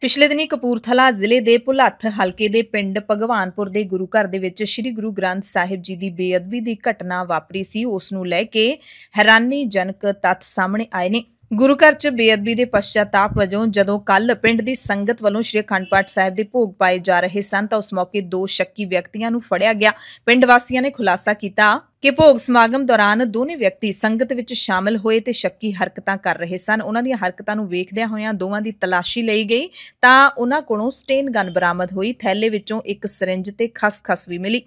ਪਿਛਲੇ ਦਿਨੀ ਕਪੂਰਥਲਾ ਜ਼ਿਲ੍ਹੇ ਦੇ ਭੁਲੱਥ ਹਲਕੇ ਦੇ ਪਿੰਡ ਭਗਵਾਨਪੁਰ ਦੇ ਗੁਰੂ ਘਰ ਦੇ ਵਿੱਚ ਸ੍ਰੀ ਗੁਰੂ ਗ੍ਰੰਥ ਸਾਹਿਬ ਜੀ ਦੀ ਬੇਅਦਬੀ ਦੀ ਘਟਨਾ ਵਾਪਰੀ ਸੀ ਉਸ ਨੂੰ ਲੈ ਕੇ ਹੈਰਾਨੀਜਨਕ ਤੱਥ ਸਾਹਮਣੇ ਆਏ ਨੇ ਗੁਰੂ ਘਰ 'ਚ ਬੇਅਦਬੀ ਦੇ ਪਛਤਾਪ ਵਜੋਂ ਜਦੋਂ ਕੱਲ ਪਿੰਡ ਦੀ ਸੰਗਤ ਵੱਲੋਂ ਸ਼੍ਰੀ ਅਖੰਡ ਪਾਠ ਸਾਹਿਬ ਦੇ ਭੋਗ ਪਾਏ ਜਾ ਰਹੇ ਸਨ ਤਾਂ ਉਸ ਮੌਕੇ ਦੋ ਸ਼ੱਕੀ ਵਿਅਕਤੀਆਂ ਨੂੰ ਫੜਿਆ ਗਿਆ ਪਿੰਡ ਵਾਸੀਆਂ ਨੇ ਖੁਲਾਸਾ ਕੀਤਾ ਕਿ ਭੋਗ ਸਮਾਗਮ ਦੌਰਾਨ ਦੋਨੇ ਵਿਅਕਤੀ ਸੰਗਤ ਵਿੱਚ ਸ਼ਾਮਲ ਹੋਏ ਤੇ ਸ਼ੱਕੀ ਹਰਕਤਾਂ ਕਰ ਰਹੇ ਸਨ ਉਹਨਾਂ ਦੀਆਂ ਹਰਕਤਾਂ ਨੂੰ ਵੇਖਦਿਆਂ ਹੋਇਆਂ ਦੋਵਾਂ ਦੀ ਤਲਾਸ਼ੀ ਲਈ ਗਈ ਤਾਂ ਉਹਨਾਂ ਕੋਲੋਂ ਸਟੇਨ ਗਨ ਬਰਾਮਦ ਹੋਈ ਥੈਲੇ ਵਿੱਚੋਂ ਇੱਕ ਸਿਰਿੰਜ ਤੇ ਖਸਖਸ ਵੀ ਮਿਲੀ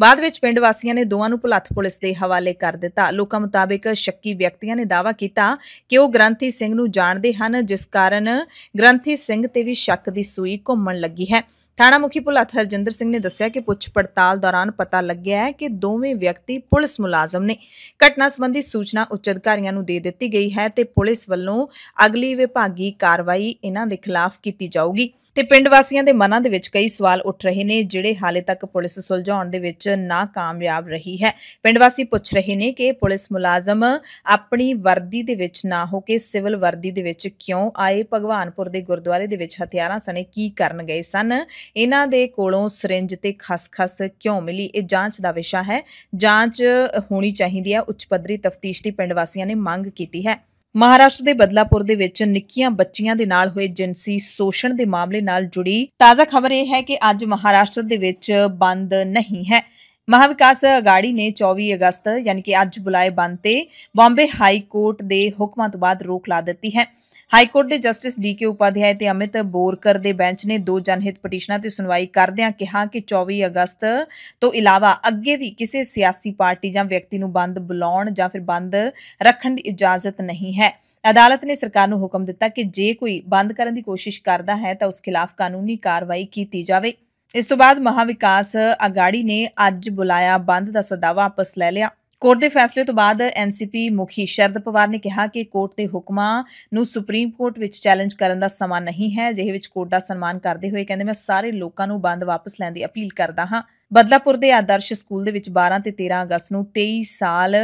ਬਾਅਦ ਵਿੱਚ ਪਿੰਡ ਵਾਸੀਆਂ ਨੇ ਦੋਵਾਂ ਨੂੰ ਭੁਲੱਥ ਪੁਲਿਸ ਦੇ ਹਵਾਲੇ ਕਰ ਦਿੱਤਾ ਲੋਕਾਂ ਮੁਤਾਬਕ ਸ਼ੱਕੀ ਵਿਅਕਤੀਆਂ ਨੇ ਦਾਵਾ ਕੀਤਾ ਕਿ ਉਹ ਗ੍ਰੰਥੀ ਸਿੰਘ ਨੂੰ ਜਾਣਦੇ ਹਨ ਜਿਸ ਕਾਰਨ ਗ੍ਰੰਥੀ ਸਿੰਘ ਤੇ ਵੀ ਸ਼ੱਕ ਦੀ ਸੂਈ ਘੁੰਮਣ ਲੱਗੀ ਹੈ ਥਾਣਾ ਮੁਖੀ ਭੁਲੱਥ ਹਰਜਿੰਦਰ ਸਿੰਘ ਨੇ ਦੱਸਿਆ ਕਿ ਪੁੱਛ ਪੜਤਾਲ ਦੌਰਾਨ ਪਤਾ ਲੱਗਿਆ ਹੈ ਕਿ ਦੋਵੇਂ ਵਿਅਕਤੀ ਪੁਲਿਸ ਮੁਲਾਜ਼ਮ ਨੇ ਘਟਨਾ ਸੰਬੰਧੀ ਸੂਚਨਾ ਉੱਚ ਅਧਿਕਾਰੀਆਂ ਨੂੰ ਦੇ ਦਿੱਤੀ ਗਈ ਹੈ ਤੇ ਪੁਲਿਸ ਵੱਲੋਂ ਅਗਲੀ ਵਿਭਾਗੀ ਕਾਰਵਾਈ ਇਹਨਾਂ ਦੇ ਖਿਲਾਫ ਕੀਤੀ ਜਾਊਗੀ ਤੇ ਪਿੰਡ ਵਾਸੀਆਂ ਦੇ ਮਨਾਂ ਦੇ ਵਿੱਚ ਕਈ ਸਵਾਲ ਉੱਠ ਰਹੇ ਨੇ ਜਿਹੜੇ ਹਾਲੇ ਤੱਕ ਪੁਲਿਸ ਸੁਲਝਾਉਣ ਦੇ ਵਿੱਚ ਕਾਮਯਾਬ ਰਹੀ ਹੈ ਪਿੰਡ ਵਾਸੀ ਪੁੱਛ ਰਹੇ ਨੇ ਕਿ ਪੁਲਿਸ ਮੁਲਾਜ਼ਮ ਆਪਣੀ ਵਰਦੀ ਦੇ ਵਿੱਚ ਨਾ ਹੋ ਕੇ ਸਿਵਲ ਵਰਦੀ ਦੇ ਵਿੱਚ ਕਿਉਂ ਆਏ ਭਗਵਾਨਪੁਰ ਦੇ ਗੁਰਦੁਆਰੇ ਦੇ ਵਿੱਚ ਹਥਿਆਰਾਂ ਸਣੇ ਕੀ ਕਰਨ ਗਏ ਸਨ ਇਹਨਾਂ ਦੇ ਕੋਲੋਂ ਸਿਰਿੰਜ ਤੇ ਖਸਖਸ ਕਿਉਂ ਮਿਲੀ ਇਹ ਜਾਂਚ ਦਾ ਵਿਸ਼ਾ ਹੈ ਜਾਂਚ ਹੋਣੀ ਚਾਹੀਦੀ ਹੈ ਉੱਚ ਪੱਧਰੀ ਤਫਤੀਸ਼ ਦੀ ਪਿੰਡ ਵਾਸੀਆਂ ਨੇ ਮੰਗ ਕੀਤੀ ਹੈ ਮਹਾਰਾਸ਼ਟਰ ਦੇ ਬਦਲਾਪੁਰ ਦੇ ਵਿੱਚ ਨਿੱਕੀਆਂ ਬੱਚੀਆਂ ਦੇ ਨਾਲ ਹੋਏ ਜਿੰਸੀ ਸ਼ੋਸ਼ਣ ਦੇ ਮਾਮਲੇ ਨਾਲ ਜੁੜੀ ਤਾਜ਼ਾ ਖਬਰ ਇਹ ਹੈ ਕਿ ਅੱਜ ਮਹਾਰਾਸ਼ਟਰ ਦੇ ਵਿੱਚ ਬੰਦ ਨਹੀਂ ਹੈ ਮਹਾਵਿਕਾਸ ਅਗਾੜੀ ਨੇ 24 ਅਗਸਤ ਯਾਨੀ ਕਿ ਅੱਜ ਬੁਲਾਏ ਬੰਦ ਤੇ ਬੰਬੇ ਹਾਈ ਕੋਰਟ ਦੇ ਹੁਕਮਾਂ ਤੋਂ ਬਾਅਦ ਰੋਕ ਲਾ ਦਿੱਤੀ ਹੈ ਹਾਈ ਕੋਰਟ ਦੇ ਜਸਟਿਸ ਡੀਕੇ ਉਪਾਧਿਆਏ ਤੇ ਅਮਿਤ ਬੋਰਕਰ ਦੇ ਬੈਂਚ ਨੇ ਦੋ ਜਨਹਿਤ ਪਟੀਸ਼ਨਾਂ ਤੇ ਸੁਣਵਾਈ ਕਰਦਿਆਂ ਕਿਹਾ ਕਿ 24 ਅਗਸਤ ਤੋਂ ਇਲਾਵਾ ਅੱਗੇ ਵੀ ਕਿਸੇ ਸਿਆਸੀ ਪਾਰਟੀ ਜਾਂ ਵਿਅਕਤੀ ਨੂੰ ਬੰਦ ਬੁਲਾਉਣ ਜਾਂ ਫਿਰ ਬੰਦ ਰੱਖਣ ਦੀ ਇਜਾਜ਼ਤ ਨਹੀਂ ਹੈ ਅਦਾਲਤ ਨੇ ਸਰਕਾਰ ਨੂੰ ਹੁਕਮ ਦਿੱਤਾ ਕਿ ਜੇ ਕੋਈ ਬੰਦ ਕਰਨ ਦੀ ਕੋਸ਼ਿਸ਼ ਕਰਦਾ ਹੈ ਤਾਂ ਉਸ ਖਿਲਾਫ ਕਾਨੂੰਨੀ ਕਾਰਵਾਈ ਕੀਤੀ ਜਾਵੇ ਇਸ ਤੋਂ ਬਾਅਦ ਮਹਾਵਿਕਾਸ ਅਗਾੜੀ ਨੇ ਅੱਜ ਬੁਲਾਇਆ ਬੰਦ ਦਾ ਸੱਦਾ ਵਾਪਸ ਲੈ ਲਿਆ ਕੋਰਟ ਦੇ ਫੈਸਲੇ ਤੋਂ ਬਾਅਦ ਐਨਸੀਪੀ ਮੁਖੀ ਸ਼ਰਦ ਪਵਾਰ ਨੇ ਕਿਹਾ ਕਿ ਕੋਰਟ ਦੇ ਹੁਕਮਾਂ ਨੂੰ ਸੁਪਰੀਮ ਕੋਰਟ ਵਿੱਚ ਚੈਲੰਜ ਕਰਨ ਦਾ ਸਮਾਂ ਨਹੀਂ ਹੈ ਜਿਹੇ ਵਿੱਚ ਕੋਰਟ ਦਾ ਸਨਮਾਨ ਕਰਦੇ ਹੋਏ ਕਹਿੰਦੇ ਮੈਂ ਸਾਰੇ ਲੋਕਾਂ ਨੂੰ ਬੰਦ ਵਾਪਸ ਲੈਣ ਦੀ ਅਪੀਲ ਕਰਦਾ ਹਾਂ ਬਦਲਾਪੁਰ ਦੇ ਆਦਰਸ਼ ਸਕੂਲ ਦੇ ਵਿੱਚ 12 ਤੇ 13 ਅਗਸਤ ਨੂੰ 23 ਸਾਲ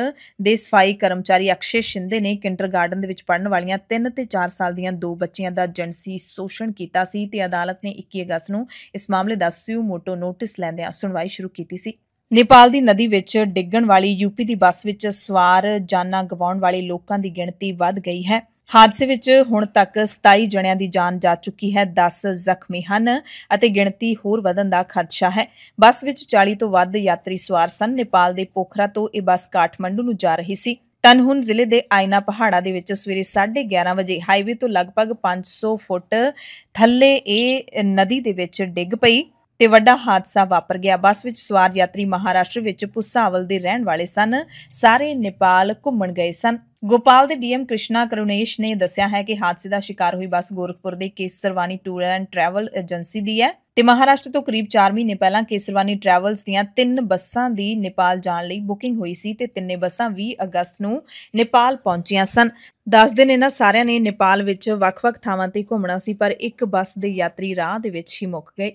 ਦੇ ਸਫਾਈ ਕਰਮਚਾਰੀ ਅਕਸ਼ੇ ਸ਼ਿੰਦੇ ਨੇ ਕਿੰਡਰਗਾਰਡਨ ਦੇ ਵਿੱਚ ਪੜਨ ਵਾਲੀਆਂ 3 ਤੇ 4 ਸਾਲ ਦੀਆਂ ਦੋ ਬੱਚੀਆਂ ਦਾ ਜਨਸੀ ਸ਼ੋਸ਼ਣ ਕੀਤਾ ਸੀ ਤੇ ਅਦਾਲਤ ਨੇ 21 ਅਗਸਤ ਨੂੰ ਇਸ ਮਾਮਲੇ ਦਾ ਸਿਊ ਮੋਟੋ ਨੋਟਿਸ ਲੈਂਦਿਆਂ ਸੁਣਵਾਈ ਸ਼ੁਰੂ ਕੀਤੀ ਸੀ ਨੇਪਾਲ ਦੀ ਨਦੀ ਵਿੱਚ ਡਿੱਗਣ ਵਾਲੀ ਯੂਪੀ ਦੀ ਬੱਸ ਵਿੱਚ ਸਵਾਰ ਜਾਨਾਂ ਗਵਾਉਣ ਵਾਲੇ ਲੋਕਾਂ ਦੀ ਗਿਣਤੀ ਵੱਧ ਗਈ ਹੈ ਹਾਦਸੇ ਵਿੱਚ ਹੁਣ ਤੱਕ 27 ਜਣਿਆਂ ਦੀ ਜਾਨ ਜਾ ਚੁੱਕੀ ਹੈ 10 ਜ਼ਖਮੀ ਹਨ ਅਤੇ ਗਿਣਤੀ ਹੋਰ ਵਧਣ ਦਾ ਖਦਸ਼ਾ ਹੈ ਬੱਸ ਵਿੱਚ 40 ਤੋਂ ਵੱਧ ਯਾਤਰੀ ਸਵਾਰ ਸਨ ਨੇਪਾਲ ਦੇ ਪੋਖਰਾ ਤੋਂ ਇਹ ਬੱਸ ਕਾਠਮੰਡੂ ਨੂੰ ਜਾ ਰਹੀ ਸੀ ਤਨਹੁਨ ਜ਼ਿਲ੍ਹੇ ਦੇ ਆਇਨਾ ਪਹਾੜਾ ਦੇ ਵਿੱਚ ਸਵੇਰੇ 11:30 ਵਜੇ ਹਾਈਵੇ ਤੋਂ ਲਗਭਗ 500 ਫੁੱਟ ਥੱਲੇ ਇਹ ਨਦੀ ਦੇ ਵਿੱਚ ਡਿੱਗ ਪਈ ਤੇ ਵੱਡਾ ਹਾਦਸਾ ਵਾਪਰ ਗਿਆ ਬੱਸ ਵਿੱਚ ਸਵਾਰ ਯਾਤਰੀ ਮਹਾਰਾਸ਼ਟਰ ਵਿੱਚ ਪੁਸਾਵਲ ਦੇ ਰਹਿਣ ਵਾਲੇ ਸਨ ਸਾਰੇ ਨੇਪਾਲ ਘੁੰਮਣ ਗਏ ਸਨ ਗੋਪਾਲ ਦੇ ਡੀਐਮ ਕ੍ਰਿਸ਼ਨਾ ਕਰੁਨੇਸ਼ ਨੇ ਦੱਸਿਆ ਹੈ ਕਿ ਹਾਦਸੇ ਦਾ ਸ਼ਿਕਾਰ ਹੋਈ ਬੱਸ ਗੋਰਖਪੁਰ ਦੇ Kesarwani tour and travel agency ਦੀ ਹੈ ਤੇ ਮਹਾਰਾਸ਼ਟਰ ਤੋਂ ਕਰੀਬ 4 ਮਹੀਨੇ ਪਹਿਲਾਂ ਕੇਸਰਵਾਨੀ ਟਰੈਵਲਸ ਦੀਆਂ ਤਿੰਨ ਬੱਸਾਂ ਦੀ ਨੇਪਾਲ ਜਾਣ ਲਈ ਬੁਕਿੰਗ ਹੋਈ ਸੀ ਤੇ ਤਿੰਨੇ ਬੱਸਾਂ 20 ਅਗਸਤ ਨੂੰ ਨੇਪਾਲ ਪਹੁੰਚੀਆਂ ਸਨ 10 ਦਿਨ ਇਹਨਾਂ ਸਾਰਿਆਂ ਨੇ ਨੇਪਾਲ ਵਿੱਚ ਵੱਖ-ਵੱਖ ਥਾਵਾਂ ਤੇ ਘੁੰਮਣਾ ਸੀ ਪਰ ਇੱਕ ਬੱਸ ਦੇ ਯਾਤਰੀ ਰਾਹ ਦੇ ਵਿੱਚ ਹੀ ਮੁੱਕ ਗਏ